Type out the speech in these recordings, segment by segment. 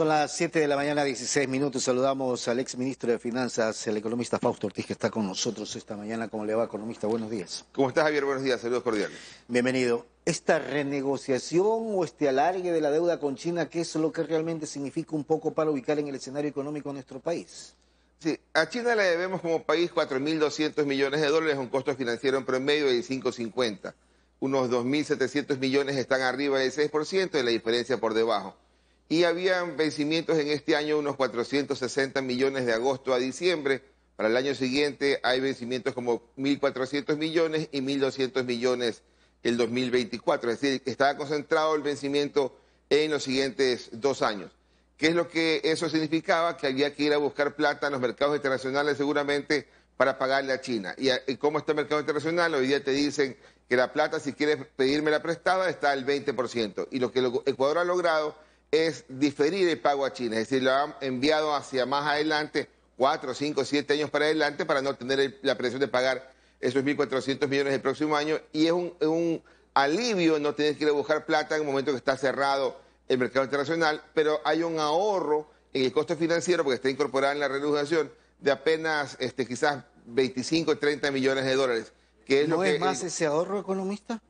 Son las 7 de la mañana, 16 minutos. Saludamos al ex ministro de Finanzas, el economista Fausto Ortiz, que está con nosotros esta mañana. como le va, economista? Buenos días. ¿Cómo estás, Javier? Buenos días. Saludos cordiales. Bienvenido. ¿Esta renegociación o este alargue de la deuda con China, qué es lo que realmente significa un poco para ubicar en el escenario económico nuestro país? Sí, a China le debemos como país 4.200 millones de dólares, un costo financiero en promedio de 5.50. Unos 2.700 millones están arriba del 6% y la diferencia por debajo y habían vencimientos en este año unos 460 millones de agosto a diciembre. Para el año siguiente hay vencimientos como 1.400 millones y 1.200 millones el 2024. Es decir, estaba concentrado el vencimiento en los siguientes dos años. ¿Qué es lo que eso significaba? Que había que ir a buscar plata en los mercados internacionales seguramente para pagarle a China. ¿Y, y cómo está el mercado internacional? Hoy día te dicen que la plata, si quieres pedirme la prestada, está al 20%. Y lo que Ecuador ha logrado es diferir el pago a China, es decir, lo han enviado hacia más adelante, cuatro, cinco, siete años para adelante, para no tener la presión de pagar esos 1.400 millones el próximo año, y es un, alivio no tener que ir a buscar plata en el momento que está cerrado el mercado internacional, pero hay un ahorro en el costo financiero, porque está incorporado en la reducción, de apenas este, quizás 25, 30 millones de dólares. ¿No es más ese ahorro, economista?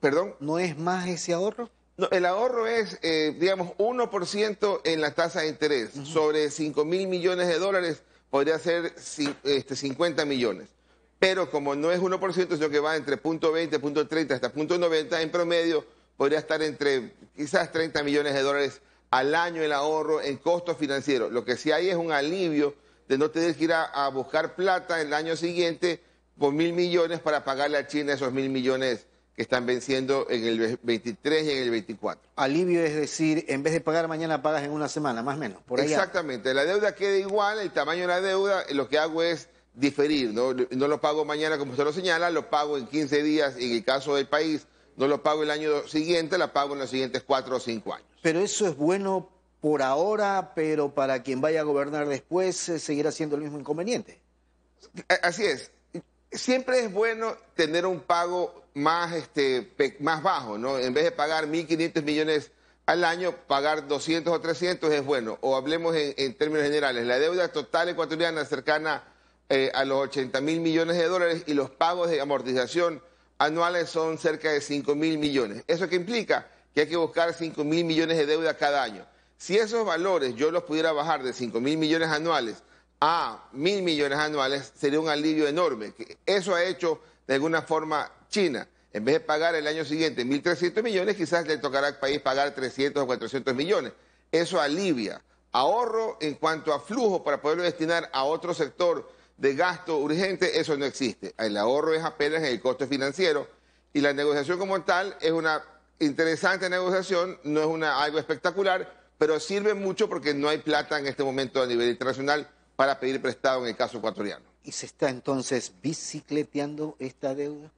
¿Perdón? ¿No es más ese ahorro? el ahorro es, eh, digamos, 1% en la tasa de interés. Sobre 5 mil millones de dólares podría ser este, 50 millones. Pero como no es 1%, sino que va entre punto veinte, punto hasta punto en promedio, podría estar entre quizás 30 millones de dólares al año el ahorro en costo financieros. Lo que sí hay es un alivio de no tener que ir a, a buscar plata el año siguiente por mil millones para pagarle a China esos mil millones que están venciendo en el 23 y en el 24. Alivio es decir, en vez de pagar mañana, pagas en una semana, más o menos. Exactamente, la deuda queda igual, el tamaño de la deuda, lo que hago es diferir, ¿no? lo pago mañana como usted lo señala, lo pago en 15 días en el caso del país, no lo pago el año siguiente, la pago en los siguientes 4 o 5 años. Pero eso es bueno por ahora, pero para quien vaya a gobernar después eh, seguirá siendo el mismo inconveniente. Así es, siempre es bueno tener un pago más, este, más bajo, ¿no? En vez de pagar 1.500 millones al año, pagar 200 o 300 es bueno. O hablemos en, términos generales, la deuda total ecuatoriana cercana eh, a los 80 mil millones de dólares y los pagos de amortización anuales son cerca de 5 mil millones. ¿Eso qué implica? Que hay que buscar 5 mil millones de deuda cada año. Si esos valores yo los pudiera bajar de 5 mil millones anuales a mil millones anuales sería un alivio enorme. Eso ha hecho de alguna forma China. En vez de pagar el año siguiente 1.300 millones, quizás le tocará al país pagar 300 o 400 millones. Eso alivia. Ahorro en cuanto a flujo para poderlo destinar a otro sector de gasto urgente, eso no existe. El ahorro es apenas el costo financiero y la negociación como tal es una interesante negociación, no es una, algo espectacular, pero sirve mucho porque no hay plata en este momento a nivel internacional para pedir prestado en el caso ecuatoriano. ¿Y se está entonces bicicleteando esta deuda?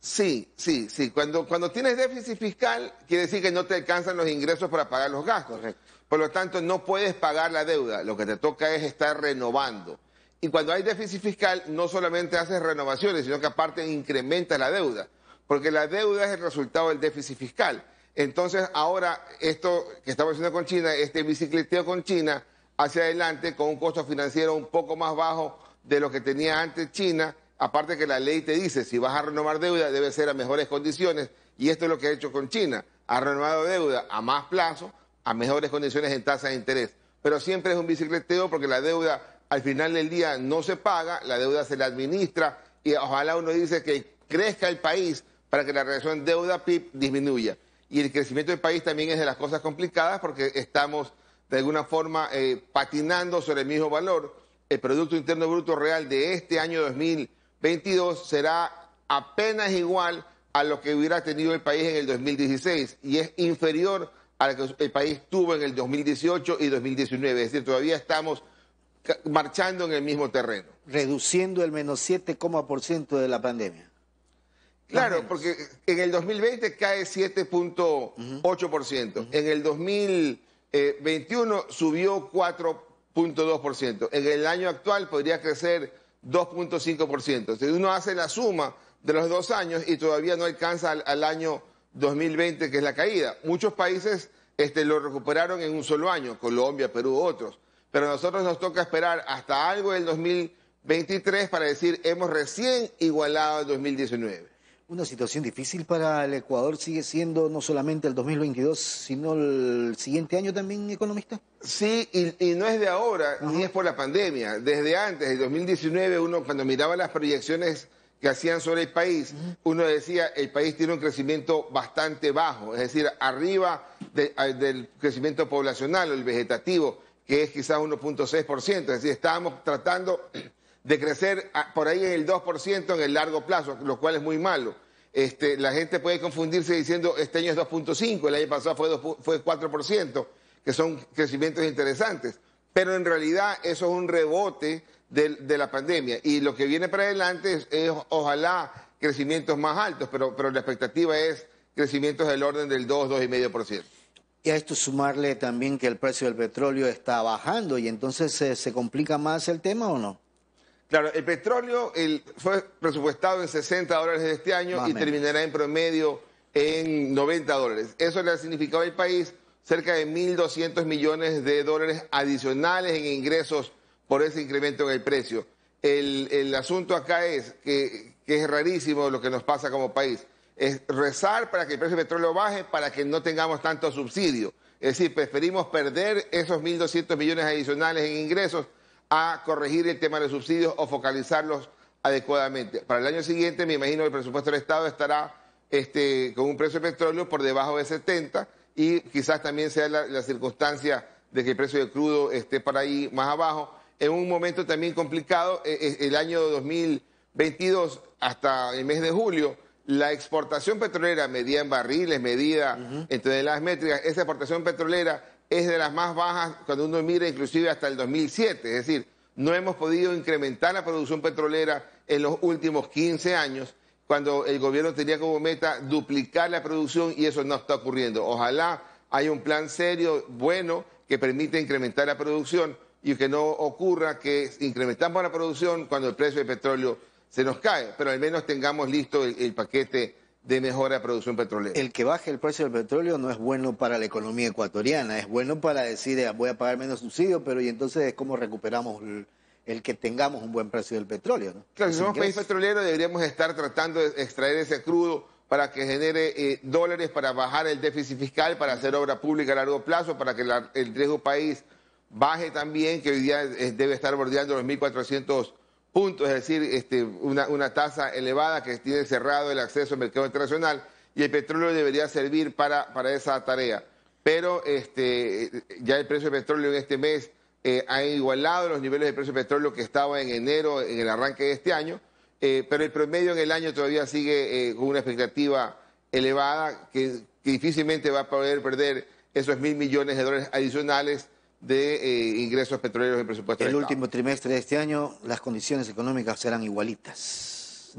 Sí, sí, sí. Cuando, cuando tienes déficit fiscal, quiere decir que no te alcanzan los ingresos para pagar los gastos. Por lo tanto, no puedes pagar la deuda. Lo que te toca es estar renovando. Y cuando hay déficit fiscal, no solamente haces renovaciones, sino que aparte incrementas la deuda. Porque la deuda es el resultado del déficit fiscal. Entonces, ahora, esto que estamos haciendo con China, este bicicleteo con China, hacia adelante con un costo financiero un poco más bajo de lo que tenía antes China. Aparte que la ley te dice, si vas a renovar deuda, debe ser a mejores condiciones. Y esto es lo que ha hecho con China. Ha renovado deuda a más plazo, a mejores condiciones en tasa de interés. Pero siempre es un bicicleteo porque la deuda al final del día no se paga, la deuda se la administra y ojalá uno dice que crezca el país para que la relación deuda-PIB disminuya. Y el crecimiento del país también es de las cosas complicadas porque estamos de alguna forma eh, patinando sobre el mismo valor. El Producto Interno Bruto Real de este año 2022 será apenas igual a lo que hubiera tenido el país en el 2016 y es inferior a lo que el país tuvo en el 2018 y 2019. Es decir, todavía estamos marchando en el mismo terreno. Reduciendo el menos 7,% de la pandemia. Claro, porque en el 2020 cae 7.8%, en el 2000... 21 eh, subió 4.2%. En el año actual podría crecer 2.5%. Si uno hace la suma de los dos años y todavía no alcanza al, año 2020, que es la caída. Muchos países este, lo recuperaron en un solo año, Colombia, Perú, otros. Pero a nosotros nos toca esperar hasta algo del 2023 para decir hemos recién igualado el 2019. Una situación difícil para el Ecuador sigue siendo no solamente el 2022, sino el siguiente año también, economista. Sí, y, no es de ahora, ni es por la pandemia. Desde antes, el 2019, uno cuando miraba las proyecciones que hacían sobre el país, uno decía, el país tiene un crecimiento bastante bajo, es decir, arriba del crecimiento poblacional o el vegetativo, que es quizás 1.6%. Es decir, estábamos tratando de crecer ah, por ahí en el 2% en el largo plazo, lo cual es muy malo. Este, la gente puede confundirse diciendo este año es 2.5, el año pasado fue, fue 4%, que son crecimientos interesantes, pero en realidad eso es un rebote de, la pandemia y lo que viene para adelante es, ojalá crecimientos más altos, pero, la expectativa es crecimientos del orden del 2, 2,5%. Y a esto sumarle también que el precio del petróleo está bajando y entonces eh, se complica más el tema o no? Claro, el petróleo fue presupuestado en 60 dólares de este año y terminará en promedio en 90 dólares. Eso le ha significado al país cerca de 1.200 millones de dólares adicionales en ingresos por ese incremento en el precio. El, asunto acá es que, que, es rarísimo lo que nos pasa como país. Es rezar para que el precio del petróleo baje, para que no tengamos tanto subsidio. Es decir, preferimos perder esos 1.200 millones adicionales en ingresos a corregir el tema de los subsidios o focalizarlos adecuadamente. Para el año siguiente, me imagino, el presupuesto del Estado estará este, con un precio de petróleo por debajo de 70 y quizás también sea la, circunstancia de que el precio de crudo esté para ahí más abajo. En un momento también complicado, e, e, el año 2022 hasta el mes de julio, la exportación petrolera medida en barriles, medida entre las métricas, esa exportación petrolera es de las más bajas cuando uno mira inclusive hasta el 2007, es decir, no hemos podido incrementar la producción petrolera en los últimos 15 años, cuando el gobierno tenía como meta duplicar la producción y eso no está ocurriendo. Ojalá haya un plan serio, bueno, que permita incrementar la producción y que no ocurra que incrementamos la producción cuando el precio del petróleo se nos cae, pero al menos tengamos listo el paquete de mejora de producción petrolera. El que baje el precio del petróleo no es bueno para la economía ecuatoriana, es bueno para decir ah, voy a pagar menos subsidio, pero y entonces es como recuperamos el, que tengamos un buen precio del petróleo. ¿no? Claro, si somos país petrolero deberíamos estar tratando de extraer ese crudo para que genere eh, dólares, para bajar el déficit fiscal, para hacer obra pública a largo plazo, para que el riesgo país baje también, que hoy día eh, debe estar bordeando los 1.400 puntos, es decir, este, una, tasa elevada que tiene cerrado el acceso al mercado internacional y el petróleo debería servir para, esa tarea. Pero este, ya el precio del petróleo en este mes eh, ha igualado los niveles de precio del petróleo que estaba en enero, en el arranque de este año, eh, pero el promedio en el año todavía sigue eh, con una expectativa elevada que difícilmente va a poder perder esos mil millones de dólares adicionales de eh, ingresos petroleros y presupuesto. El último trimestre de este año las condiciones económicas serán igualitas.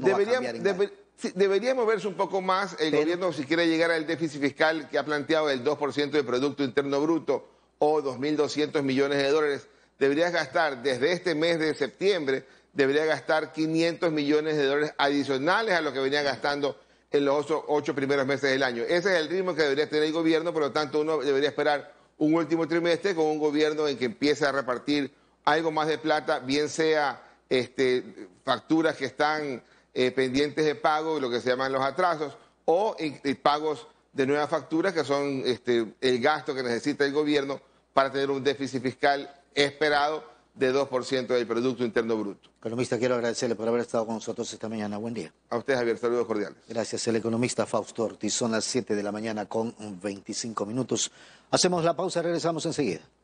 Debería, moverse un poco más el gobierno si quiere llegar al déficit fiscal que ha planteado el 2% del Producto Interno Bruto o 2.200 millones de dólares. Debería gastar desde este mes de septiembre, debería gastar 500 millones de dólares adicionales a lo que venía gastando en los ocho primeros meses del año. Ese es el ritmo que debería tener el gobierno, por lo tanto uno debería esperar un último trimestre con un gobierno en que empiece a repartir algo más de plata, bien sea este, facturas que están eh, pendientes de pago, lo que se llaman los atrasos, o eh, eh, pagos de nuevas facturas, que son este, el gasto que necesita el gobierno para tener un déficit fiscal esperado de 2% del Producto Interno Bruto. Economista, quiero agradecerle por haber estado con nosotros esta mañana. Buen día. A usted, Javier. Saludos cordiales. Gracias. El economista Fausto Ortiz. Son las 7 de la mañana con 25 minutos. Hacemos la pausa, regresamos enseguida.